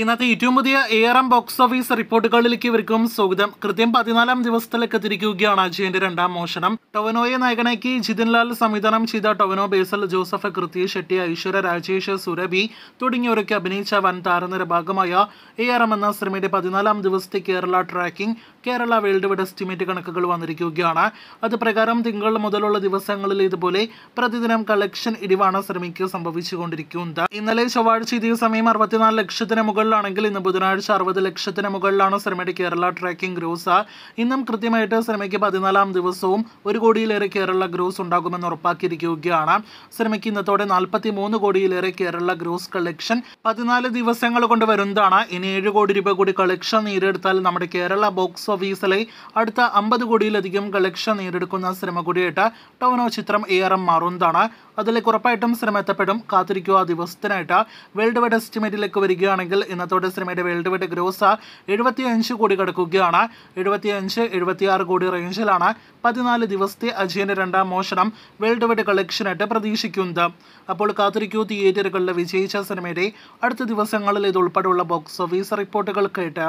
ഇന്നത്തെ ഏറ്റവും പുതിയ ഏറം ബോക്സ് ഓഫീസ് റിപ്പോർട്ടുകളിലേക്ക് ഇവർക്കും സ്വാഗതം കൃത്യം പതിനാലാം ദിവസത്തിലേക്ക് എത്തിരിക്കുകയാണ് അജയന്റെ രണ്ടാം മോഷണം ടൊവനോയെ നായകനാക്കി ജിതിൻലാൽ സംവിധാനം ചെയ്ത ടൊവനോ ബേസൽ ജോസഫ് കൃത്യ ഷെട്ടി ഐശ്വര്യ രാജേഷ് സുരഭി തുടങ്ങിയവരൊക്കെ അഭിനയിച്ച വൻ താരനിര ഭാഗമായ എ ആർ എം എന്ന സിനിമയുടെ പതിനാലാം ദിവസത്തെ Kerala tracking Kerala world wide estimate കണക്കുകൾ വന്നിരിക്കുകയാണ് അത് പ്രകാരം തിങ്കൾ മുതലുള്ള ദിവസങ്ങളിൽ ഇതുപോലെ പ്രതിദിനം കളക്ഷൻ ഇടിവാണ് സിനിമയ്ക്ക് സംഭവിച്ചുകൊണ്ടിരിക്കുന്നത് ഇന്നലെ ചൊവ്വാഴ്ച ഇതേ സമയം അറുപത്തിനാല് ലക്ഷത്തിന് മുകളിൽ മുകളിലാണെങ്കിൽ ഇന്ന് ബുധനാഴ്ച അറുപത് ലക്ഷത്തിന് മുകളിലാണ് ശ്രമയുടെ കേരള ട്രാക്കിംഗ് ഗ്രോസ് ഇന്നും കൃത്യമായിട്ട് ശ്രമയ്ക്ക് പതിനാലാം ദിവസവും ഒരു കോടിയിലേറെ കേരള ഗ്രോസ് ഉണ്ടാകുമെന്ന് ഉറപ്പാക്കിയിരിക്കുകയാണ് ശ്രമയ്ക്ക് ഇന്നത്തോടെ നാൽപ്പത്തി മൂന്ന് കോടിയിലേറെ കേരള ഗ്രോസ് കളക്ഷൻ പതിനാല് ദിവസങ്ങൾ കൊണ്ട് വരുന്നതാണ് ഇനി ഏഴ് കോടി രൂപ കൂടി കളക്ഷൻ നേരിടുത്താൽ നമ്മുടെ കേരള ബോക്സ് ഓഫീസിലെ അടുത്ത അമ്പത് കോടിയിലധികം കളക്ഷൻ നേരിടുക്കുന്ന ശ്രമ കൂടിയായിട്ട് ടൗനോ ചിത്രം എ ആർ എം മാറുന്നതാണ് അതിലേക്ക് ഉറപ്പായിട്ടും ശ്രമം എത്തപ്പെടും കാത്തിരിക്കുക ദിവസത്തിനായിട്ട് വേൾഡ് വൈഡ് എസ്റ്റിമേറ്റിലേക്ക് വരികയാണെങ്കിൽ ഇന്നത്തോടെ സിനിമയുടെ വേൾഡ് വൈഡ് ഗ്രോസ് അഞ്ച് കോടി കടക്കുകയാണ് എഴുപത്തിയഞ്ച് എഴുപത്തിയാറ് കോടി റേഞ്ചിലാണ് പതിനാല് ദിവസത്തെ അജയൻ്റെ രണ്ടാം മോഷണം വേൾഡ് വൈഡ് കളക്ഷനായിട്ട് പ്രതീക്ഷിക്കുന്നത് അപ്പോൾ കാത്തിരിക്കൂ തിയേറ്ററുകളിൽ വിജയിച്ച സിനിമയുടെ അടുത്ത ദിവസങ്ങളിൽ ഇതുൾപ്പെടെയുള്ള ബോക്സ് ഓഫീസ് റിപ്പോർട്ടുകൾക്കായിട്ട്